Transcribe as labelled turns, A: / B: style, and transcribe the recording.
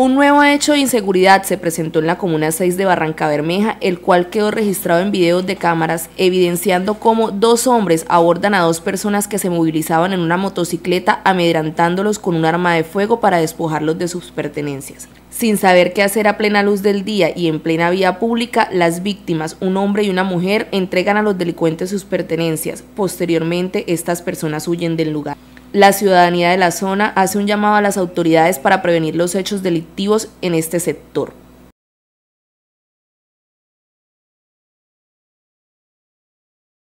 A: Un nuevo hecho de inseguridad se presentó en la Comuna 6 de Barranca Bermeja, el cual quedó registrado en videos de cámaras, evidenciando cómo dos hombres abordan a dos personas que se movilizaban en una motocicleta, amedrantándolos con un arma de fuego para despojarlos de sus pertenencias. Sin saber qué hacer a plena luz del día y en plena vía pública, las víctimas, un hombre y una mujer, entregan a los delincuentes sus pertenencias. Posteriormente, estas personas huyen del lugar la ciudadanía de la zona hace un llamado a las autoridades para prevenir los hechos delictivos en este sector.